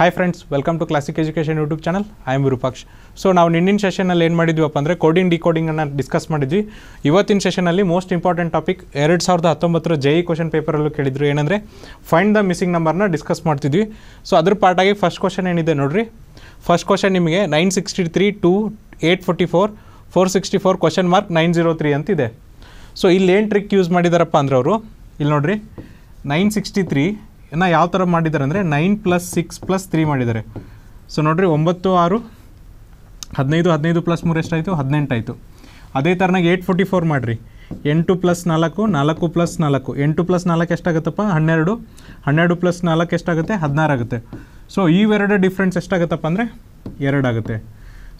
hi friends welcome to classic education YouTube channel I am Virupaksh so ನಾವು ನಿನ್ನಿನ ಸೆಷನಲ್ಲಿ ಏನು ಮಾಡಿದ್ವಿಪ್ಪ ಅಂದರೆ ಕೋಡಿಂಗ್ ಡಿಕೋಡಿಂಗನ್ನು ಡಿಸ್ಕಸ್ ಮಾಡಿದ್ವಿ ಇವತ್ತಿನ ಸೆಷನಲ್ಲಿ ಮೋಸ್ಟ್ ಇಂಪಾರ್ಟೆಂಟ್ ಟಾಪಿಕ್ ಎರಡು ಸಾವಿರದ ಹತ್ತೊಂಬತ್ತರ ಜೆ ಇ ಕ್ವಶನ್ ಪೇಪರಲ್ಲೂ ಕೇಳಿದ್ರು ಏನಂದರೆ ಫೈಂಡ್ ದ ಮಿಸ್ಸಿಂಗ್ ನಂಬರ್ನ ಡಿಸ್ಕಸ್ ಮಾಡ್ತಿದ್ವಿ ಸೊ ಅದ್ರ ಪಾರ್ಟಾಗಿ ಫಸ್ಟ್ ಕ್ವಶನ್ ಏನಿದೆ ನೋಡಿರಿ ಫಸ್ಟ್ ಕ್ವಶನ್ ನಿಮಗೆ nine sixty three two eight forty four four sixty four question mark nine zero three ಅಂತಿದೆ ಸೊ ಇಲ್ಲಿ ಏನು ಟ್ರಿಕ್ ಯೂಸ್ ಮಾಡಿದಾರಪ್ಪ ಅಂದ್ರೆ ಅವರು ಇಲ್ಲಿ ನೋಡಿರಿ ನೈನ್ ಸಿಕ್ಸ್ಟಿ ತ್ರೀ ಇನ್ನು ಯಾವ ಥರ ಮಾಡಿದ್ದಾರೆ ಅಂದರೆ nine plus six plus three ಮಾಡಿದ್ದಾರೆ ಸೊ ನೋಡಿರಿ ಒಂಬತ್ತು ಆರು ಹದಿನೈದು ಹದಿನೈದು ಪ್ಲಸ್ ಮೂರು ಎಷ್ಟಾಯಿತು ಹದಿನೆಂಟಾಯಿತು ಅದೇ ಥರನಾಗಿ ಏಯ್ಟ್ ಫೋರ್ಟಿ ಫೋರ್ ಮಾಡಿರಿ ಎಂಟು ಪ್ಲಸ್ ನಾಲ್ಕು ನಾಲ್ಕು ಪ್ಲಸ್ ನಾಲ್ಕು ಎಂಟು ಪ್ಲಸ್ ನಾಲ್ಕು ಎಷ್ಟಾಗುತ್ತಪ್ಪ ಹನ್ನೆರಡು ಹನ್ನೆರಡು ಪ್ಲಸ್ ನಾಲ್ಕು ಎಷ್ಟಾಗುತ್ತೆ ಹದಿನಾರು ಆಗುತ್ತೆ ಸೊ ಇವೆರಡು ಡಿಫ್ರೆನ್ಸ್ ಎಷ್ಟಾಗುತ್ತಪ್ಪ ಅಂದರೆ ಎರಡಾಗುತ್ತೆ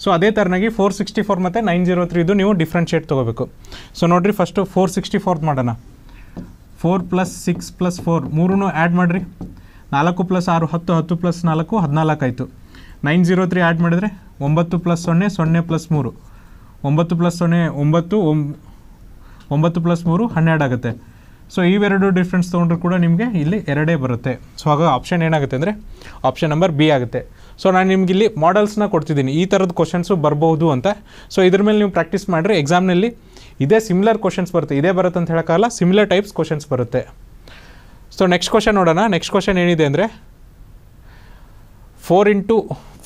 ಸೊ ಅದೇ ಥರನಾಗಿ ಫೋರ್ ಸಿಕ್ಸ್ಟಿ ಫೋರ್ ಮತ್ತು ನೈನ್ ಜೀರೋ ತ್ರೀದು ನೀವು ಶೇಟ್ ತೊಗೋಬೇಕು ಸೊ ನೋಡಿರಿ ಫಸ್ಟು ಫೋರ್ ಸಿಕ್ಸ್ಟಿ ಫೋರ್ ಮಾಡೋಣ four plus six plus four ಮೂರೂ ಆ್ಯಡ್ ಮಾಡಿರಿ ನಾಲ್ಕು ಪ್ಲಸ್ ಆರು ಹತ್ತು ಹತ್ತು ಪ್ಲಸ್ ನಾಲ್ಕು ಹದಿನಾಲ್ಕು ಆಯಿತು ನೈನ್ ಜೀರೋ ತ್ರೀ ಆ್ಯಡ್ ಮಾಡಿದರೆ ಒಂಬತ್ತು ಪ್ಲಸ್ ಸೊನ್ನೆ ಸೊನ್ನೆ ಪ್ಲಸ್ ಮೂರು ಒಂಬತ್ತು ಪ್ಲಸ್ ಸೊನ್ನೆ ಒಂಬತ್ತು ಒಂಬತ್ತು ಪ್ಲಸ್ ಮೂರು ಹನ್ನೆರಡು ಆಗುತ್ತೆ ಸೊ ಇವೆರಡು ಡಿಫ್ರೆನ್ಸ್ ತೊಗೊಂಡ್ರು ಕೂಡ ನಿಮಗೆ ಇಲ್ಲಿ ಎರಡೇ ಬರುತ್ತೆ ಸೊ ಆಗ ಆಪ್ಷನ್ ಏನಾಗುತ್ತೆ ಅಂದರೆ ಆಪ್ಷನ್ ನಂಬರ್ ಬಿ ಆಗುತ್ತೆ ಸೊ ನಾನು ನಿಮ್ಗೆ ಇಲ್ಲಿ ಮಾಡಲ್ಸ್ನ ಕೊಡ್ತಿದ್ದೀನಿ ಈ ಥರದ ಕ್ವಶನ್ಸು ಬರಬಹುದು ಅಂತ ಸೊ ಇದ್ರ ಮೇಲೆ ನೀವು ಪ್ರಾಕ್ಟೀಸ್ ಮಾಡಿರಿ ಎಕ್ಸಾಮ್ನಲ್ಲಿ ಇದೇ ಸಿಮಿಲರ್ ಕ್ವಶನ್ಸ್ ಬರುತ್ತೆ ಇದೇ ಬರುತ್ತೆ ಅಂತ ಹೇಳೋಕ್ಕಲ್ಲ ಸಿಮಿಲರ್ ಟೈಪ್ಸ್ ಕ್ವಶನ್ಸ್ ಬರುತ್ತೆ ಸೊ ನೆಕ್ಸ್ಟ್ ಕ್ವಶನ್ ನೋಡೋಣ ನೆಕ್ಸ್ಟ್ ಕ್ವಶನ್ ಏನಿದೆ ಅಂದರೆ four into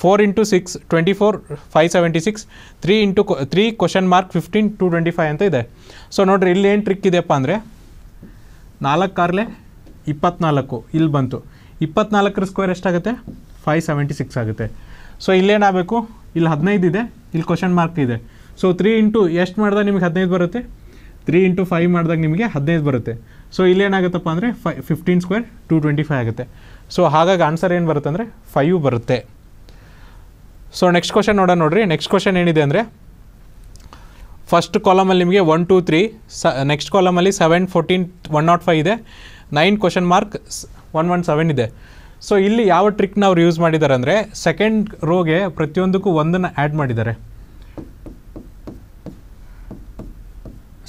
four into six twenty four five seventy six three into three question mark fifteen two twenty five ಅಂತ ಇದೆ ಸೊ ನೋಡ್ರಿ ಇಲ್ಲಿ ಏನು ಟ್ರಿಕ್ ಇದೆಯಪ್ಪ ಅಂದರೆ ನಾಲ್ಕು ನಾಲ್ಕಾರಲೆ ಇಪ್ಪತ್ನಾಲ್ಕು ಇಲ್ಲಿ ಬಂತು ಇಪ್ಪತ್ನಾಲ್ಕರ ಸ್ಕ್ವೇರ್ ಎಷ್ಟಾಗುತ್ತೆ ಫೈವ್ ಸೆವೆಂಟಿ ಸಿಕ್ಸ್ ಆಗುತ್ತೆ ಸೊ ಇಲ್ಲೇನಾಗಬೇಕು ಇಲ್ಲಿ ಹದಿನೈದು ಇದೆ ಇಲ್ಲಿ ಕ್ವಶನ್ ಮಾರ್ಕ್ ಇದೆ ಸೊ ತ್ರೀ ಇಂಟು ಎಷ್ಟು ಮಾಡಿದಾಗ ನಿಮಗೆ ಹದಿನೈದು ಬರುತ್ತೆ ತ್ರೀ ಇಂಟು ಫೈವ್ ಮಾಡಿದಾಗ ನಿಮಗೆ ಹದಿನೈದು ಬರುತ್ತೆ ಸೊ ಇಲ್ಲೇನಾಗುತ್ತಪ್ಪ ಅಂದರೆ ಫೈ fifteen square two twenty five ಆಗುತ್ತೆ ಸೊ ಹಾಗಾಗಿ ಆನ್ಸರ್ ಏನು ಬರುತ್ತೆ ಅಂದರೆ ಫೈವ್ ಬರುತ್ತೆ ಸೊ ನೆಕ್ಸ್ಟ್ ಕ್ವಶನ್ ನೋಡೋಣ ನೋಡಿರಿ ನೆಕ್ಸ್ಟ್ ಕ್ವಶನ್ ಏನಿದೆ ಅಂದರೆ ಫಸ್ಟ್ ಕಾಲಮಲ್ಲಿ ನಿಮಗೆ ಒನ್ ಟು ತ್ರೀ ಸ ನೆಕ್ಸ್ಟ್ ಕಾಲಮಲ್ಲಿ seven fourteen one nought five ಇದೆ nine question mark one one seven ಇದೆ ಸೊ ಇಲ್ಲಿ ಯಾವ ಟ್ರಿಕ್ನ ಅವ್ರು ಯೂಸ್ ಮಾಡಿದ್ದಾರೆ ಅಂದರೆ ಸೆಕೆಂಡ್ ರೋಗೆ ಪ್ರತಿಯೊಂದಕ್ಕೂ ಒಂದನ್ನು ಆ್ಯಡ್ ಮಾಡಿದ್ದಾರೆ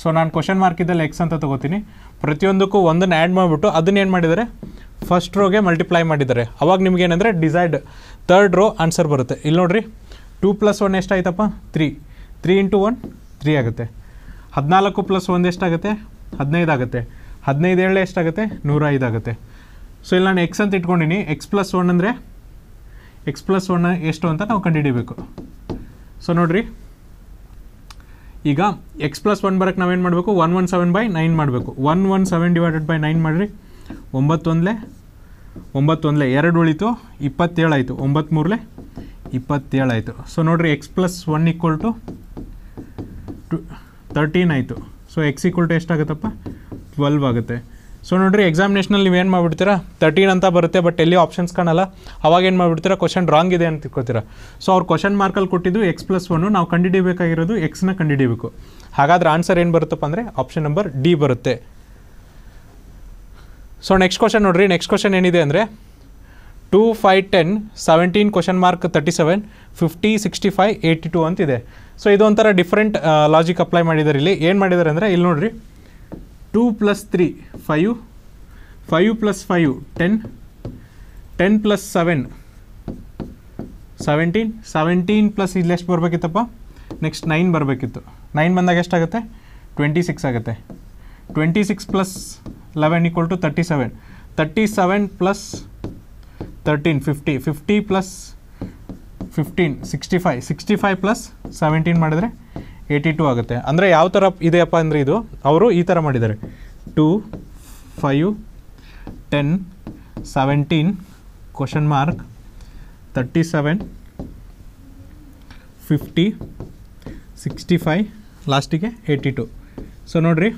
ಸೊ ನಾನು ಕ್ವಶನ್ ಮಾರ್ಕ್ ಇದ್ದಲ್ಲಿ ಎಕ್ಸ್ ಅಂತ ತೊಗೋತೀನಿ ಪ್ರತಿಯೊಂದಕ್ಕೂ ಒಂದನ್ನು ಆ್ಯಡ್ ಮಾಡಿಬಿಟ್ಟು ಅದನ್ನೇನು ಏನು ಮಾಡಿದ್ದಾರೆ ಫಸ್ಟ್ ರೋಗೆ ಮಲ್ಟಿಪ್ಲೈ ಮಾಡಿದ್ದಾರೆ ಅವಾಗ ನಿಮಗೇನೆಂದರೆ ಡಿಸೈಡ್ ತರ್ಡ್ ರೋ ಆನ್ಸರ್ ಬರುತ್ತೆ ಇಲ್ಲಿ ನೋಡಿರಿ ಟೂ ಪ್ಲಸ್ ಒನ್ ಎಷ್ಟಾಯ್ತಪ್ಪ three three into one three ಆಗುತ್ತೆ ಹದಿನಾಲ್ಕು ಪ್ಲಸ್ ಒಂದು ಎಷ್ಟಾಗುತ್ತೆ ಹದಿನೈದು ಆಗುತ್ತೆ ಹದಿನೈದು ಏಳು ಎಷ್ಟಾಗುತ್ತೆ ನೂರ ಐದು ಆಗುತ್ತೆ ಸೊ ಇಲ್ಲಿ ನಾನು ಎಕ್ಸ್ ಅಂತ ಇಟ್ಕೊಂಡಿನಿ ಎಕ್ಸ್ ಪ್ಲಸ್ ಒನ್ ಅಂದರೆ ಎಕ್ಸ್ ಪ್ಲಸ್ ಒನ್ ಎಷ್ಟು ಅಂತ ನಾವು ಕಂಡುಹಿಡೀಬೇಕು ಸೊ ನೋಡಿರಿ ಈಗ ಎಕ್ಸ್ ಪ್ಲಸ್ ಒನ್ ಬರೋಕ್ಕೆ ನಾವೇನು ಮಾಡಬೇಕು one one seven by nine ಮಾಡಬೇಕು one one seven divided by nine ಮಾಡಿರಿ ಒಂಬತ್ತೊಂದಲೇ ಒಂಬತ್ತೊಂದಲೇ ಎರಡು ಉಳಿತು ಇಪ್ಪತ್ತೇಳು ಆಯಿತು ಒಂಬತ್ತ್ಮೂರಲೆ ಇಪ್ಪತ್ತೇಳು ಆಯಿತು ಸೊ ನೋಡಿರಿ X plus one equal to thirteen ಆಯಿತು ಸೊ ಎಕ್ಸ್ ಈಕ್ವಲ್ ಟು ಎಷ್ಟಾಗುತ್ತಪ್ಪ ಟ್ವೆಲ್ವ್ ಆಗುತ್ತೆ ಸೊ ನೋಡಿರಿ ಎಕ್ಸಾಮಿನೇಷನಲ್ಲಿ ನೀವೇನು ಮಾಡಿಬಿಡ್ತೀರಾ ತರ್ಟೀನ್ ಅಂತ ಬರುತ್ತೆ ಬಟ್ ಎಲ್ಲಿ ಆಪ್ಷನ್ಸ್ ಕಾಣಲ್ಲ ಅವಾಗ ಏನು ಮಾಡಿಬಿಡ್ತೀರಾ ಕ್ವಶನ್ ರಾಂಗ್ ಇದೆ ಅಂತ ತಿಳ್ಕೊತೀರಾ ಸೊ ಅವ್ರು ಕ್ವಶನ್ ಮಾರ್ಕಲ್ಲಿ ಕೊಟ್ಟಿದ್ದು ಎಕ್ಸ್ ಪ್ಲಸ್ ಒನ್ ನಾವು ಕಂಡಿಡಿಬೇಕಾಗಿರೋದು ಎಕ್ಸ್ನ ಕಂಡುಹಿಡಿಯಬೇಕು ಹಾಗಾದ್ರೆ ಆನ್ಸರ್ ಏನು ಬರುತ್ತಪ್ಪ ಅಂದರೆ ಆಪ್ಷನ್ ನಂಬರ್ ಡಿ ಬರುತ್ತೆ ಸೊ ನೆಕ್ಸ್ಟ್ ಕ್ವಶನ್ ನೋಡಿರಿ ನೆಕ್ಸ್ಟ್ ಕ್ವಶನ್ ಏನಿದೆ ಅಂದರೆ two five ten seventeen question mark thirty seven fifty sixty five eighty two ಅಂತಿದೆ ಸೊ ಇದೊಂಥರ ಡಿಫ್ರೆಂಟ್ ಲಾಜಿಕ್ ಅಪ್ಲೈ ಮಾಡಿದ್ದಾರೆ ಇಲ್ಲಿ ಏನು ಮಾಡಿದ್ದಾರೆ ಅಂದರೆ ಇಲ್ಲಿ ನೋಡ್ರಿ two plus three five five plus five ten ten plus seven seventeen seventeen plus ಇಲ್ಲಿ ಎಷ್ಟು ಬರಬೇಕಿತ್ತಪ್ಪ ನೆಕ್ಸ್ಟ್ ನೈನ್ ಬರಬೇಕಿತ್ತು ನೈನ್ ಬಂದಾಗ ಎಷ್ಟಾಗುತ್ತೆ ಟ್ವೆಂಟಿ ಸಿಕ್ಸ್ ಆಗುತ್ತೆ twenty six plus eleven equal to thirty seven thirty seven plus thirteen fifty fifty plus fifteen sixty five sixty five plus seventeen ಮಾಡಿದರೆ eighty two ಆಗುತ್ತೆ ಅಂದರೆ ಯಾವ ಥರ ಇದೆಯಪ್ಪ ಅಂದರೆ ಇದು ಅವರು ಈ ಥರ ಮಾಡಿದ್ದಾರೆ two five ten seventeen question mark thirty seven fifty sixty five ಲಾಸ್ಟಿಗೆ ಏಯ್ಟಿ ಟು ಸೊ ನೋಡಿರಿ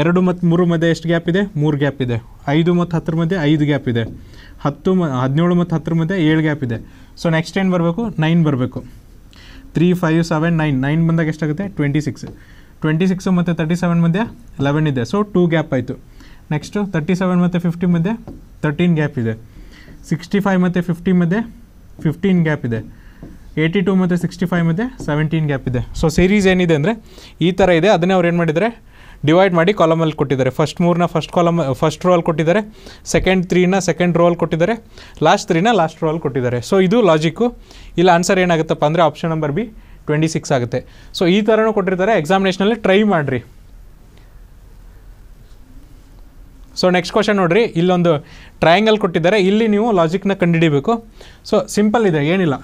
ಎರಡು ಮತ್ತು ಮೂರು ಮಧ್ಯೆ ಎಷ್ಟು ಗ್ಯಾಪ್ ಇದೆ ಮೂರು ಗ್ಯಾಪ್ ಇದೆ ಐದು ಮತ್ತು ಹತ್ತರ ಮಧ್ಯೆ ಐದು ಗ್ಯಾಪ್ ಇದೆ ಹತ್ತು ಮ ಹದಿನೇಳು ಮತ್ತು ಹತ್ತರ ಮಧ್ಯೆ ಏಳು ಗ್ಯಾಪ್ ಇದೆ ಸೊ ನೆಕ್ಸ್ಟ್ ಏನು ಬರಬೇಕು ನೈನ್ ಬರಬೇಕು three five seven nine nine ಬಂದಾಗ ಎಷ್ಟಾಗುತ್ತೆ ಟ್ವೆಂಟಿ ಸಿಕ್ಸ್ ಟ್ವೆಂಟಿ ಸಿಕ್ಸು ಮತ್ತು ತರ್ಟಿ ಸೆವೆನ್ ಮಧ್ಯೆ ಲೆವೆನ್ ಇದೆ ಸೊ ಟೂ ಗ್ಯಾಪ್ ಆಯಿತು ನೆಕ್ಸ್ಟು ತರ್ಟಿ ಸೆವೆನ್ ಮತ್ತು ಫಿಫ್ಟಿ ಮಧ್ಯೆ ತರ್ಟೀನ್ ಗ್ಯಾಪ್ ಇದೆ ಸಿಕ್ಸ್ಟಿ ಫೈವ್ ಮತ್ತು ಫಿಫ್ಟಿ ಮಧ್ಯೆ ಫಿಫ್ಟೀನ್ ಗ್ಯಾಪ್ ಇದೆ ಏಯ್ಟಿ ಟು ಮತ್ತು ಸಿಕ್ಸ್ಟಿ ಫೈವ್ ಮಧ್ಯೆ ಸೆವೆಂಟೀನ್ ಗ್ಯಾಪ್ ಇದೆ ಸೊ ಸೀರೀಸ್ ಏನಿದೆ ಅಂದರೆ ಈ ಥರ ಇದೆ ಅದನ್ನೇ ಅವ್ರು ಏನು ಮಾಡಿದರೆ ಡಿವೈಡ್ ಮಾಡಿ ಕಾಲಮಲ್ಲಿ ಕೊಟ್ಟಿದ್ದಾರೆ ಫಸ್ಟ್ ಮೂರನ್ನ ಫಸ್ಟ್ ಕಾಲಮ್ ಫಸ್ಟ್ ರೋ ಅಲ್ಲಿ ಕೊಟ್ಟಿದ್ದಾರೆ ಸೆಕೆಂಡ್ ತ್ರೀನ ಸೆಕೆಂಡ್ ರೋ ಅಲ್ಲಿ ಕೊಟ್ಟಿದ್ದಾರೆ ಲಾಸ್ಟ್ ತ್ರೀನ ಲಾಸ್ಟ್ ರೋ ಅಲ್ಲಿ ಕೊಟ್ಟಿದ್ದಾರೆ ಸೊ ಇದು ಲಾಜಿಕ್ಕು ಇಲ್ಲ ಆನ್ಸರ್ ಏನಾಗುತ್ತಪ್ಪ ಅಂದರೆ option number B twenty six ಆಗುತ್ತೆ ಸೊ ಈ ಥರನೂ ಕೊಟ್ಟಿರ್ತಾರೆ ಎಕ್ಸಾಮಿನೇಷನಲ್ಲಿ ಟ್ರೈ ಮಾಡಿರಿ ಸೊ ನೆಕ್ಸ್ಟ್ ಕ್ವಶನ್ ನೋಡಿರಿ ಇಲ್ಲೊಂದು ಟ್ರಯಾಂಗಲ್ ಕೊಟ್ಟಿದ್ದಾರೆ ಇಲ್ಲಿ ನೀವು ಲಾಜಿಕ್ನ ಕಂಡುಹಿಡೀಬೇಕು ಸೊ ಸಿಂಪಲ್ ಇದೆ ಏನಿಲ್ಲ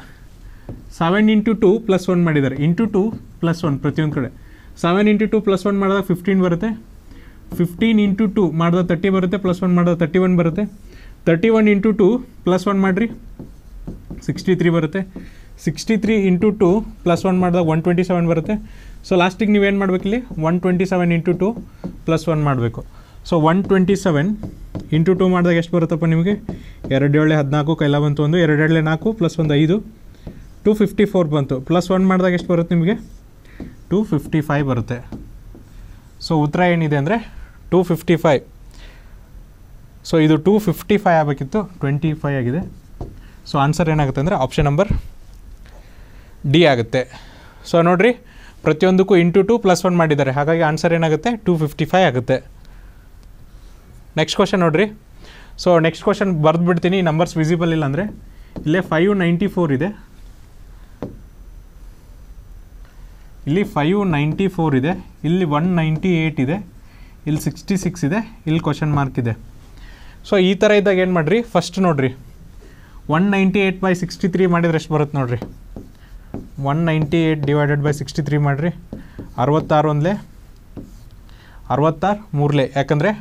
seven into two plus one ಮಾಡಿದ್ದಾರೆ ಇಂಟು ಟು ಪ್ಲಸ್ ಒನ್ ಪ್ರತಿಯೊಂದು ಕಡೆ seven into two plus one ಮಾಡಿದಾಗ ಫಿಫ್ಟೀನ್ ಬರುತ್ತೆ ಫಿಫ್ಟೀನ್ ಇಂಟು ಟು ಮಾಡಿದಾಗ ತರ್ಟಿ ಬರುತ್ತೆ ಪ್ಲಸ್ ಒನ್ ಮಾಡಿದಾಗ ತರ್ಟಿ ಒನ್ ಬರುತ್ತೆ thirty one into two plus one ಮಾಡಿರಿ ಸಿಕ್ಸ್ಟಿ ತ್ರೀ ಬರುತ್ತೆ sixty three into two plus one ಮಾಡಿದಾಗ ಒನ್ ಟ್ವೆಂಟಿ ಸೆವೆನ್ ಬರುತ್ತೆ ಸೊ ಲಾಸ್ಟಿಗೆ ನೀವೇನು ಇಲ್ಲಿ one twenty seven into two plus one ಮಾಡಬೇಕು so one twenty seven into two ಮಾಡಿದಾಗ ಎಷ್ಟು ಬರುತ್ತಪ್ಪ ನಿಮಗೆ ಎರಡು ಹದಿನಾಲ್ಕು ಕೈಲ ಬಂತು ಒಂದು ಎರಡು ನಾಲ್ಕು ಪ್ಲಸ್ ಒಂದು ಐದು ಟು ಫಿಫ್ಟಿ ಫೋರ್ ಬಂತು ಪ್ಲಸ್ ಒನ್ ಮಾಡಿದಾಗ ಎಷ್ಟು ಬರುತ್ತೆ ನಿಮಗೆ ಟು ಫಿಫ್ಟಿ ಫೈವ್ ಬರುತ್ತೆ ಸೊ ಉತ್ತರ ಏನಿದೆ ಅಂದರೆ two fifty five so two fifty fifty ಫೈವ್ ಆಗಬೇಕಿತ್ತು ಟ್ವೆಂಟಿ ಫೈ ಆಗಿದೆ ಸೊ ಆನ್ಸರ್ ಏನಾಗುತ್ತೆ ಅಂದರೆ ಆಪ್ಷನ್ ನಂಬರ್ ಡಿ ಆಗುತ್ತೆ ಸೊ ನೋಡಿರಿ ಪ್ರತಿಯೊಂದಕ್ಕೂ ಇಂಟು ಟು ಪ್ಲಸ್ ಒನ್ ಮಾಡಿದ್ದಾರೆ ಹಾಗಾಗಿ ಆನ್ಸರ್ ಏನಾಗುತ್ತೆ ಟೂ ಫಿಫ್ಟಿ ಫೈ ಆಗುತ್ತೆ ನೆಕ್ಸ್ಟ್ ಕ್ವಶನ್ ನೋಡಿರಿ ಸೊ ನೆಕ್ಸ್ಟ್ ಕ್ವಶನ್ ಬರೆದ್ಬಿಡ್ತೀನಿ ನಂಬರ್ಸ್ ವಿಸಿಬಲ್ ಇಲ್ಲ ಅಂದರೆ ಇಲ್ಲೇ ಫೈವ್ ನೈಂಟಿ ಫೋರ್ ಇದೆ ಇಲ್ಲಿ ಫೈವ್ ನೈಂಟಿ ಫೋರ್ ಇದೆ ಇಲ್ಲಿ ಒನ್ ನೈಂಟಿ ಏಯ್ಟ್ ಇದೆ ಇಲ್ಲಿ ಸಿಕ್ಸ್ಟಿ ಸಿಕ್ಸ್ ಇದೆ ಇಲ್ಲಿ ಕ್ವಶನ್ ಮಾರ್ಕ್ ಇದೆ ಸೊ ಈ ಥರ ಇದ್ದಾಗ ಏನು ಮಾಡಿರಿ ಫಸ್ಟ್ ನೋಡಿರಿ one ninety eight by sixty three ಮಾಡಿದರೆ ಎಷ್ಟು ಬರುತ್ತೆ ನೋಡಿರಿ one ninety eight divided by sixty three ಮಾಡಿರಿ ಅರವತ್ತಾರು ಒಂದಲೇ ಅರವತ್ತಾರು ಮೂರಲೇ ಯಾಕಂದರೆ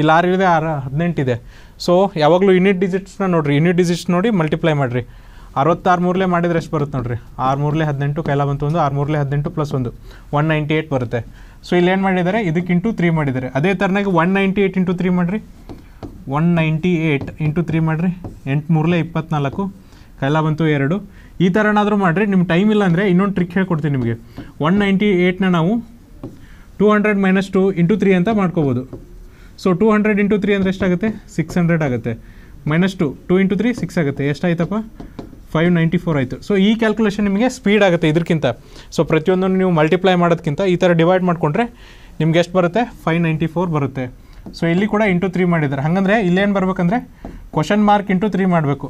ಇಲ್ಲಿ ಆರು ಇದೆ ಆರು ಹದಿನೆಂಟಿದೆ ಸೊ ಯಾವಾಗಲೂ ಯೂನಿಟ್ ಡಿಜಿಟ್ಸ್ನ ನೋಡಿರಿ ಯೂನಿಟ್ ಡಿಜಿಟ್ಸ್ ನೋಡಿ ಮಲ್ಟಿಪ್ಲೈ ಮಾಡಿರಿ ಅರವತ್ತಾರು ಮೂರಲೇ ಮಾಡಿದರೆ ಎಷ್ಟು ಬರುತ್ತೆ ನೋಡಿರಿ ಆರು ಮೂರಲೆ ಹದಿನೆಂಟು ಕೈಲ ಬಂತು ಒಂದು ಆರು ಮೂರಲೆ ಹದಿನೆಂಟು ಪ್ಲಸ್ ಒಂದು ಒನ್ ನೈಂಟಿ ಏಟ್ ಬರುತ್ತೆ ಸೊ ಇಲ್ಲಿ ಏನು ಮಾಡಿದ್ದಾರೆ ಇಂಟು ತ್ರೀ ಮಾಡಿದ್ದಾರೆ ಅದೇ ಥರನಾಗಿ one ninety eight into three ಮಾಡಿರಿ one ninety eight into three ಮಾಡಿರಿ ಎಂಟು ಮೂರಲೇ ಇಪ್ಪತ್ನಾಲ್ಕು ಕೈಲ ಬಂತು ಎರಡು ಈ ಥರ ಏನಾದರೂ ಮಾಡಿರಿ ನಿಮ್ಮ ಟೈಮ್ ಇಲ್ಲ ಅಂದರೆ ಇನ್ನೊಂದು ಟ್ರಿಕ್ ಹೇಳ್ಕೊಡ್ತೀನಿ ನಿಮಗೆ ಒನ್ ನೈಂಟಿ ಏಯ್ಟ್ನ ನಾವು two hundred minus two into three ಅಂತ ಮಾಡ್ಕೋಬೋದು so two hundred into three ಅಂದರೆ ಎಷ್ಟಾಗುತ್ತೆ ಸಿಕ್ಸ್ ಹಂಡ್ರೆಡ್ ಆಗುತ್ತೆ minus two two into three six ಆಗುತ್ತೆ ಎಷ್ಟಾಯ್ತಪ್ಪ ಫೈವ್ ನೈಂಟಿ ಫೋರ್ ಆಯಿತು ಸೊ ಈ ಕ್ಯಾಲ್ಕುಲೇಷನ್ ನಿಮಗೆ ಸ್ಪೀಡ್ ಆಗುತ್ತೆ ಇದಕ್ಕಿಂತ ಸೊ ಪ್ರತಿಯೊಂದನ್ನು ನೀವು ಮಲ್ಟಿಪ್ಲೈ ಮಾಡೋದಕ್ಕಿಂತ ಈ ಥರ ಡಿವೈಡ್ ಮಾಡಿಕೊಂಡ್ರೆ ನಿಮ್ಗೆ ಎಷ್ಟು ಬರುತ್ತೆ ಫೈವ್ ನೈಂಟಿ ಫೋರ್ ಬರುತ್ತೆ ಸೊ ಇಲ್ಲಿ ಕೂಡ ಇಂಟು ತ್ರೀ ಮಾಡಿದ್ದಾರೆ ಹಾಗಂದರೆ ಇಲ್ಲೇನು ಬರಬೇಕಂದ್ರೆ ಕ್ವಶನ್ ಮಾರ್ಕ್ ಇಂಟು ತ್ರೀ ಮಾಡಬೇಕು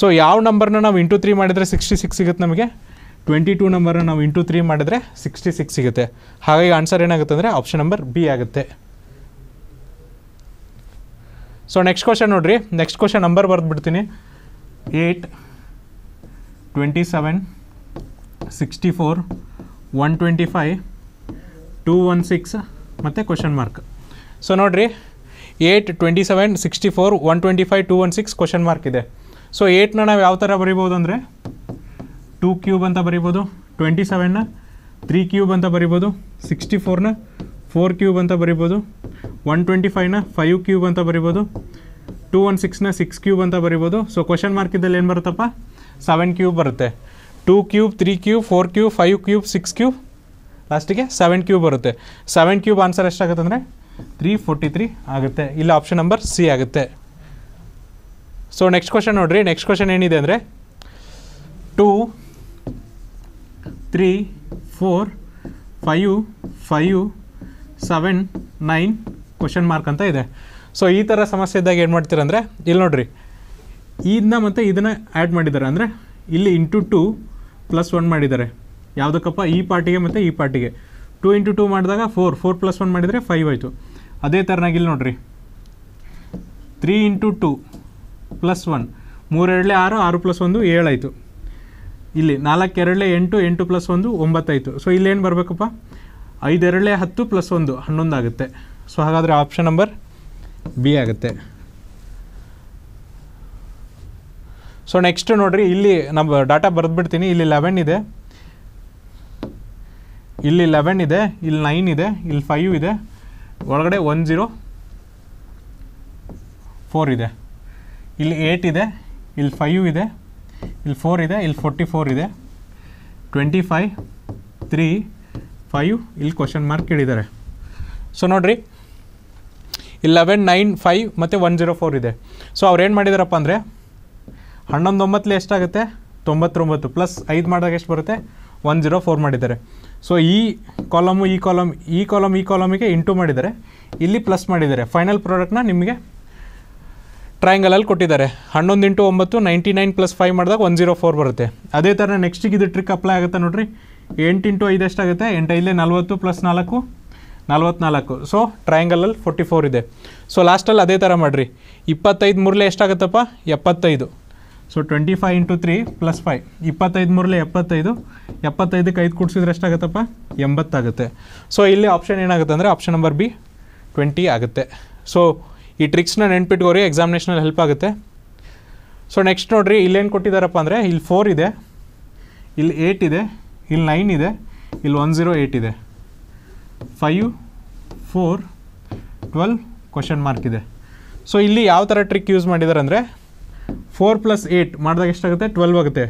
ಸೊ ಯಾವ ನಂಬರ್ನ ನಾವು ಇಂಟು ತ್ರೀ ಮಾಡಿದರೆ ಸಿಕ್ಸ್ಟಿ ಸಿಕ್ಸ್ ಸಿಗುತ್ತೆ ನಮಗೆ ಟ್ವೆಂಟಿ ಟೂ ನಂಬರ್ನ ನಾವು ಇಂಟು ತ್ರೀ ಮಾಡಿದರೆ ಸಿಕ್ಸ್ಟಿ ಸಿಕ್ಸ್ ಸಿಗುತ್ತೆ ಹಾಗಾಗಿ ಆನ್ಸರ್ ಏನಾಗುತ್ತೆ ಅಂದರೆ ಆಪ್ಷನ್ ನಂಬರ್ ಬಿ ಆಗುತ್ತೆ ಸೊ ನೆಕ್ಸ್ಟ್ ಕ್ವಶನ್ ನೋಡಿರಿ ನೆಕ್ಸ್ಟ್ ಕ್ವಶನ್ ನಂಬರ್ ಬರೆದ್ಬಿಡ್ತೀನಿ ಏಯ್ಟ್ 27, 64, 125, 216 ಮತ್ತು ಕ್ವಶನ್ ಮಾರ್ಕ್ ಸೊ ನೋಡಿರಿ eight twenty seven sixty four one twenty five two one six question mark ಇದೆ ಸೊ ಏಯ್ಟ್ನ ನಾವು ಯಾವ ಥರ ಬರಿಬೋದು ಅಂದರೆ ಟೂ ಕ್ಯೂಬ್ ಅಂತ ಬರಿಬೋದು ಟ್ವೆಂಟಿ ಸೆವೆನ್ನ ತ್ರೀ ಕ್ಯೂಬ್ ಅಂತ ಬರಿಬೋದು ಸಿಕ್ಸ್ಟಿ ಫೋರ್ನ ಫೋರ್ ಕ್ಯೂಬ್ ಅಂತ ಬರಿಬೋದು ಒನ್ ಟ್ವೆಂಟಿ ಫೈವ್ನ ಫೈವ್ ಕ್ಯೂಬ್ ಅಂತ ಬರಿಬೋದು ಟೂ ಒನ್ ಸಿಕ್ಸ್ನ ಸಿಕ್ಸ್ ಕ್ಯೂಬ್ ಅಂತ ಬರಿಬೋದು ಸೊ ಕ್ವಶನ್ ಮಾರ್ಕ್ ಇದ್ದಲ್ಲಿ ಏನು ಬರುತ್ತಪ್ಪ ಸೆವೆನ್ ಕ್ಯೂಬ್ ಬರುತ್ತೆ two cube three cube four cube five cube six cube ಲಾಸ್ಟಿಗೆ ಸೆವೆನ್ ಕ್ಯೂಬ್ ಬರುತ್ತೆ ಸೆವೆನ್ ಕ್ಯೂಬ್ ಆನ್ಸರ್ ಎಷ್ಟಾಗುತ್ತೆ ಅಂದರೆ ತ್ರೀ ಫೋರ್ಟಿ ತ್ರೀ ಆಗುತ್ತೆ ಇಲ್ಲ ಆಪ್ಷನ್ ನಂಬರ್ ಸಿ ಆಗುತ್ತೆ ಸೊ ನೆಕ್ಸ್ಟ್ ಕ್ವಶನ್ ನೋಡಿರಿ ನೆಕ್ಸ್ಟ್ ಕ್ವಶನ್ ಏನಿದೆ ಅಂದರೆ two three four five five seven nine question mark ಅಂತ ಇದೆ ಸೊ ಈ ಥರ ಸಮಸ್ಯೆ ಇದ್ದಾಗ ಏನು ಮಾಡ್ತೀರಂದರೆ ಇಲ್ಲಿ ನೋಡಿರಿ ಇದನ್ನ ಮತ್ತು ಇದನ್ನು ಆ್ಯಡ್ ಮಾಡಿದ್ದಾರೆ ಅಂದರೆ ಇಲ್ಲಿ ಇಂಟು ಟೂ ಪ್ಲಸ್ ಒನ್ ಮಾಡಿದ್ದಾರೆ ಯಾವುದಕ್ಕಪ್ಪ ಈ ಪಾರ್ಟಿಗೆ ಮತ್ತು ಈ ಪಾರ್ಟಿಗೆ ಟೂ ಇಂಟು ಟೂ ಮಾಡಿದಾಗ ಫೋರ್ ಫೋರ್ ಪ್ಲಸ್ ಒನ್ ಮಾಡಿದರೆ ಫೈವ್ ಆಯಿತು ಅದೇ ಥರನಾಗಿಲ್ಲ ನೋಡಿರಿ three into two plus one ಮೂರೆರಡಲೇ ಆರು ಆರು ಪ್ಲಸ್ ಒಂದು ಏಳಾಯಿತು ಇಲ್ಲಿ ನಾಲ್ಕು ಎರಡಲೇ ಎಂಟು ಎಂಟು ಪ್ಲಸ್ ಒಂದು ಒಂಬತ್ತಾಯಿತು ಸೊ ಇಲ್ಲೇನು ಬರಬೇಕಪ್ಪ ಐದೆರಡಲೇ ಹತ್ತು ಪ್ಲಸ್ ಒಂದು ಹನ್ನೊಂದು ಆಗುತ್ತೆ ಸೊ ಹಾಗಾದರೆ ಆಪ್ಷನ್ ನಂಬರ್ ಬಿ ಆಗುತ್ತೆ ಸೊ ನೆಕ್ಸ್ಟ್ ನೋಡಿರಿ ಇಲ್ಲಿ ನಮ್ಮ ಡಾಟಾ ಬರೆದ್ಬಿಡ್ತೀನಿ ಇಲ್ಲಿ ಲೆವೆನ್ ಇದೆ ಇಲ್ಲಿ ಲೆವೆನ್ ಇದೆ ಇಲ್ಲಿ ನೈನ್ ಇದೆ ಇಲ್ಲಿ ಫೈವ್ ಇದೆ ಒಳಗಡೆ ಒನ್ ಜೀರೋ ಫೋರ್ ಇದೆ ಇಲ್ಲಿ ಏಯ್ಟ್ ಇದೆ ಇಲ್ಲಿ ಫೈವ್ ಇದೆ ಇಲ್ಲಿ ಫೋರ್ ಇದೆ ಇಲ್ಲಿ ಫೋರ್ಟಿ ಫೋರ್ ಇದೆ ಟ್ವೆಂಟಿ ಫೈವ್ ತ್ರೀ ಫೈವ್ ಇಲ್ಲಿ ಕ್ವಶನ್ ಮಾರ್ಕ್ ಕೇಳಿದ್ದಾರೆ ಸೊ ಇಲ್ಲಿ ಲೆವೆನ್ ನೈನ್ ಫೈವ್ ಮತ್ತು ಒನ್ ಜೀರೋ ಫೋರ್ ಇದೆ ಸೊ ಅವ್ರು ಏನು ಮಾಡಿದಾರಪ್ಪ ಅಂದರೆ ಹನ್ನೊಂದು ಒಂಬತ್ತಲ್ಲಿ ಎಷ್ಟಾಗುತ್ತೆ ತೊಂಬತ್ತೊಂಬತ್ತು ಪ್ಲಸ್ ಐದು ಮಾಡಿದಾಗ ಎಷ್ಟು ಬರುತ್ತೆ ಒನ್ ಜೀರೋ ಫೋರ್ ಮಾಡಿದ್ದಾರೆ ಸೊ ಈ ಕಾಲಮು ಈ ಕಾಲಮ್ ಈ ಕಾಲಮ್ ಈ ಕಾಲಮಿಗೆ ಇಂಟು ಮಾಡಿದ್ದಾರೆ ಇಲ್ಲಿ ಪ್ಲಸ್ ಮಾಡಿದ್ದಾರೆ ಫೈನಲ್ ಪ್ರಾಡಕ್ಟ್ನ ನಿಮಗೆ ಟ್ರಯಾಂಗಲಲ್ಲಿ ಕೊಟ್ಟಿದ್ದಾರೆ ಹನ್ನೊಂದು ಇಂಟು ಒಂಬತ್ತು ನೈಂಟಿ ನೈನ್ ಪ್ಲಸ್ ಫೈವ್ ಮಾಡಿದಾಗ ಒನ್ ಜೀರೋ ಫೋರ್ ಬರುತ್ತೆ ಅದೇ ಥರ ನೆಕ್ಸ್ಟಿಗೆ ಇದು ಟ್ರಿಕ್ ಅಪ್ಲೈ ಆಗುತ್ತೆ ನೋಡಿರಿ ಎಂಟು ಇಂಟು ಐದು ಎಷ್ಟಾಗುತ್ತೆ ಎಂಟು ಇಲ್ಲೇ ನಲ್ವತ್ತು ಪ್ಲಸ್ ನಾಲ್ಕು ನಲ್ವತ್ನಾಲ್ಕು ಸೊ ಟ್ರಯಾಂಗಲಲ್ಲಿ ಫೋರ್ಟಿ ಫೋರ್ ಇದೆ ಸೊ ಲಾಸ್ಟಲ್ಲಿ ಅದೇ ಥರ ಮಾಡಿರಿ ಇಪ್ಪತ್ತೈದು ಮೂರಲೇ ಎಷ್ಟಾಗುತ್ತಪ್ಪ ಎಪ್ಪತ್ತೈದು so twenty five into three plus five ಇಪ್ಪತ್ತೈದು ಮೂರಲ್ಲಿ ಎಪ್ಪತ್ತೈದು ಎಪ್ಪತ್ತೈದಕ್ಕೆ ಐದು ಕೂಡಿಸಿದ್ರೆ ಎಷ್ಟಾಗುತ್ತಪ್ಪ ಎಂಬತ್ತಾಗುತ್ತೆ ಸೊ ಇಲ್ಲಿ ಆಪ್ಷನ್ ಏನಾಗುತ್ತೆ ಅಂದರೆ ಆಪ್ಷನ್ ನಂಬರ್ ಬಿ ಟ್ವೆಂಟಿ ಆಗುತ್ತೆ ಸೊ ಈ ಟ್ರಿಕ್ಸ್ನ ನೆನ್ಪಿಟ್ಕೋರಿ ಎಕ್ಸಾಮಿನೇಷನಲ್ಲಿ ಹೆಲ್ಪ್ ಆಗುತ್ತೆ ಸೊ ನೆಕ್ಸ್ಟ್ ನೋಡಿರಿ ಇಲ್ಲೇನು ಕೊಟ್ಟಿದ್ದಾರಪ್ಪ ಅಂದರೆ ಇಲ್ಲಿ ಫೋರ್ ಇದೆ ಇಲ್ಲಿ ಏಯ್ಟ್ ಇದೆ ಇಲ್ಲಿ ನೈನ್ ಇದೆ ಇಲ್ಲಿ ಒನ್ ಜೀರೋ ಏಯ್ಟ್ ಇದೆ five four twelve question mark ಇದೆ ಸೊ ಇಲ್ಲಿ ಯಾವ ಥರ ಟ್ರಿಕ್ ಯೂಸ್ ಮಾಡಿದ್ದಾರೆ ಅಂದರೆ ಫೋರ್ ಪ್ಲಸ್ ಏಯ್ಟ್ ಮಾಡಿದಾಗ ಎಷ್ಟಾಗುತ್ತೆ ಟ್ವೆಲ್ವ್ ಆಗುತ್ತೆ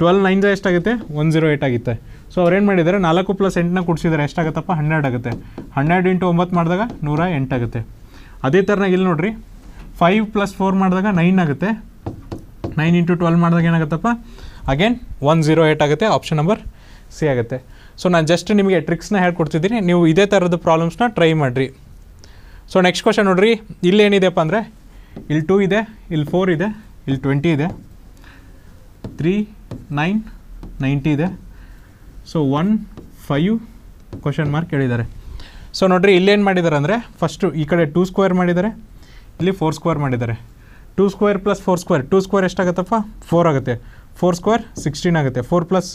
ಟ್ವೆಲ್ ನೈನ್ ಎಷ್ಟಾಗುತ್ತೆ ಒನ್ ಜೀರೋ ಏಯ್ಟ್ ಆಗುತ್ತೆ ಸೊ ಅವ್ರೇನು ಮಾಡಿದ್ದಾರೆ ನಾಲ್ಕು ಪ್ಲಸ್ ಎಂಟನ್ನ ಕೊಡಿಸಿದ್ದಾರೆ ಎಷ್ಟಾಗುತ್ತಪ್ಪ ಹನ್ನೆರಡು ಆಗುತ್ತೆ ಹನ್ನೆರಡು ಇಂಟು ಒಂಬತ್ತು ಮಾಡಿದಾಗ ನೂರ ಎಂಟಾಗುತ್ತೆ ಅದೇ ಥರನಾಗ ಇಲ್ಲಿ ನೋಡಿರಿ ಫೈವ್ ಪ್ಲಸ್ ಫೋರ್ ಮಾಡಿದಾಗ ನೈನ್ ಆಗುತ್ತೆ ನೈನ್ ಇಂಟು ಟ್ವೆಲ್ ಮಾಡಿದಾಗ ಏನಾಗುತ್ತಪ್ಪ ಅಗೇನ್ ಒನ್ ಜೀರೋ ಏಯ್ಟ್ ಆಗುತ್ತೆ ಆಪ್ಷನ್ ನಂಬರ್ ಸಿ ಆಗುತ್ತೆ ಸೊ ನಾನು ಜಸ್ಟ್ ನಿಮಗೆ ಟ್ರಿಕ್ಸ್ನ ಹೇಳ್ಕೊಡ್ತಿದ್ದೀನಿ ನೀವು ಇದೇ ಥರದ ಪ್ರಾಬ್ಲಮ್ಸ್ನ ಟ್ರೈ ಮಾಡಿರಿ ಸೊ ನೆಕ್ಸ್ಟ್ ಕ್ವಶನ್ ನೋಡಿರಿ ಇಲ್ಲೇನಿದೆಪ್ಪ ಅಂದರೆ ಇಲ್ಲಿ ಟೂ ಇದೆ ಇಲ್ಲಿ ಫೋರ್ ಇದೆ ಇಲ್ಲಿ ಟ್ವೆಂಟಿ ಇದೆ ತ್ರೀ ನೈನ್ ನೈಂಟಿ ಇದೆ so one five question mark ಹೇಳಿದ್ದಾರೆ ಸೊ ನೋಡಿರಿ ಇಲ್ಲೇನು ಮಾಡಿದ್ದಾರೆ ಅಂದರೆ ಫಸ್ಟು ಈ ಕಡೆ ಟೂ ಸ್ಕ್ವೇರ್ ಮಾಡಿದ್ದಾರೆ ಇಲ್ಲಿ ಫೋರ್ ಸ್ಕ್ವೇರ್ ಮಾಡಿದ್ದಾರೆ two square plus four square two square ಎಷ್ಟಾಗತ್ತಪ್ಪ ಫೋರ್ ಆಗುತ್ತೆ ಫೋರ್ ಸ್ಕ್ವೇರ್ ಸಿಕ್ಸ್ಟೀನ್ ಆಗುತ್ತೆ ಫೋರ್ ಪ್ಲಸ್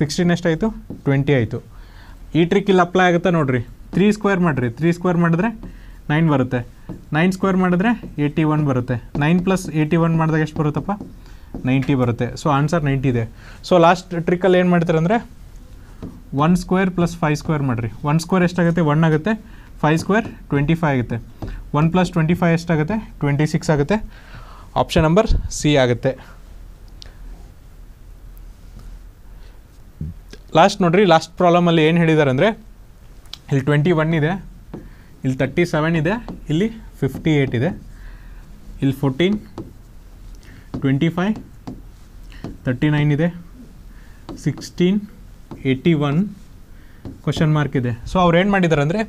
ಸಿಕ್ಸ್ಟೀನ್ ಎಷ್ಟಾಯಿತು ಟ್ವೆಂಟಿ ಆಯಿತು ಈ ಟ್ರಿಕ್ ಇಲ್ಲಿ ಅಪ್ಲೈ ಆಗುತ್ತೆ ನೋಡಿರಿ ತ್ರೀ ಸ್ಕ್ವೇರ್ ಮಾಡಿರಿ ತ್ರೀ ಸ್ಕ್ವೇರ್ ಮಾಡಿದ್ರೆ ನೈನ್ ಬರುತ್ತೆ ನೈನ್ ಸ್ಕ್ವೇರ್ ಮಾಡಿದ್ರೆ ಏಯ್ಟಿ ಒನ್ ಬರುತ್ತೆ ನೈನ್ ಪ್ಲಸ್ ಏಯ್ಟಿ ಒನ್ ಮಾಡಿದಾಗ ಎಷ್ಟು ಬರುತ್ತಪ್ಪ ನೈಂಟಿ ಬರುತ್ತೆ ಸೊ ಆನ್ಸರ್ ನೈಂಟಿ ಇದೆ ಸೊ ಲಾಸ್ಟ್ ಟ್ರಿಕಲ್ಲಿ ಏನು ಮಾಡ್ತಾರೆ ಅಂದರೆ one square plus five square ಮಾಡಿರಿ ಒನ್ ಸ್ಕ್ವೇರ್ ಎಷ್ಟಾಗುತ್ತೆ ಒನ್ ಆಗುತ್ತೆ ಫೈವ್ ಸ್ಕ್ವೇರ್ ಟ್ವೆಂಟಿ ಫೈವ್ ಆಗುತ್ತೆ ಒನ್ ಪ್ಲಸ್ ಟ್ವೆಂಟಿ ಫೈವ್ ಎಷ್ಟಾಗುತ್ತೆ ಟ್ವೆಂಟಿ ಸಿಕ್ಸ್ ಆಗುತ್ತೆ ಆಪ್ಷನ್ ನಂಬರ್ ಸಿ ಆಗುತ್ತೆ ಲಾಸ್ಟ್ ನೋಡಿರಿ ಲಾಸ್ಟ್ ಪ್ರಾಬ್ಲಮಲ್ಲಿ ಏನು ಹೇಳಿದ್ದಾರೆ ಅಂದರೆ ಇಲ್ಲಿ ಟ್ವೆಂಟಿ ಒನ್ ಇದೆ ಇಲ್ಲಿ ತರ್ಟಿ ಸೆವೆನ್ ಇದೆ ಇಲ್ಲಿ ಫಿಫ್ಟಿ ಏಯ್ಟ್ ಇದೆ ಇಲ್ಲಿ fourteen twenty five thirty nine ಇದೆ sixteen eighty one question mark ಇದೆ ಸೊ ಅವ್ರು ಏನು ಮಾಡಿದ್ದಾರೆ ಅಂದರೆ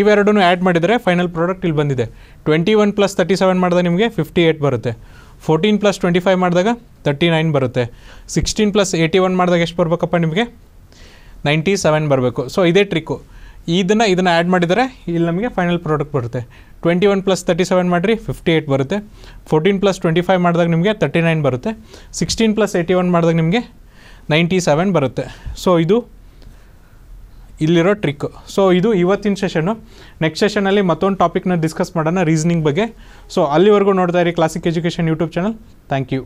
ಇವೆರಡೂ ಆ್ಯಡ್ ಮಾಡಿದರೆ ಫೈನಲ್ ಪ್ರಾಡಕ್ಟ್ ಇಲ್ಲಿ ಬಂದಿದೆ twenty one plus thirty seven ಮಾಡಿದಾಗ ನಿಮಗೆ ಫಿಫ್ಟಿ ಏಯ್ಟ್ ಬರುತ್ತೆ ಫೋರ್ಟೀನ್ ಪ್ಲಸ್ ಟ್ವೆಂಟಿ ಫೈವ್ ಮಾಡಿದಾಗ ತರ್ಟಿ ನೈನ್ ಬರುತ್ತೆ ಸಿಕ್ಸ್ಟೀನ್ ಪ್ಲಸ್ ಏಯ್ಟಿ ಒನ್ ಮಾಡಿದಾಗ ಎಷ್ಟು ಬರಬೇಕಪ್ಪ ನಿಮಗೆ ನೈಂಟಿ ಸೆವೆನ್ ಬರಬೇಕು ಸೊ ಇದೇ ಟ್ರಿಕ್ಕು ಇದನ್ನು ಇದನ್ನು ಆ್ಯಡ್ ಮಾಡಿದರೆ ಇಲ್ಲಿ ನಮಗೆ ಫೈನಲ್ ಪ್ರಾಡಕ್ಟ್ ಬರುತ್ತೆ twenty one plus thirty seven ಮಾಡಿರಿ ಫಿಫ್ಟಿ ಏಯ್ಟ್ ಬರುತ್ತೆ ಫೋರ್ಟೀನ್ ಪ್ಲಸ್ ಟ್ವೆಂಟಿ ಫೈವ್ ಮಾಡಿದಾಗ ನಿಮಗೆ ತರ್ಟಿ ನೈನ್ ಬರುತ್ತೆ ಸಿಕ್ಸ್ಟೀನ್ ಪ್ಲಸ್ ಏಯ್ಟಿ ಒನ್ ಮಾಡಿದಾಗ ನಿಮಗೆ ನೈಂಟಿ ಸೆವೆನ್ ಬರುತ್ತೆ ಸೊ ಇದು ಇಲ್ಲಿರೋ ಟ್ರಿಕ್ಕು ಸೊ ಇದು ಇವತ್ತಿನ ಸೆಷನು ನೆಕ್ಸ್ಟ್ ಸೆಷನಲ್ಲಿ ಮತ್ತೊಂದು ಟಾಪಿಕ್ನ ಡಿಸ್ಕಸ್ ಮಾಡೋಣ ರೀಸನಿಂಗ್ ಬಗ್ಗೆ ಸೊ ಅಲ್ಲಿವರೆಗೂ ನೋಡ್ತಾ ಇರಿ classic education YouTube channel thank you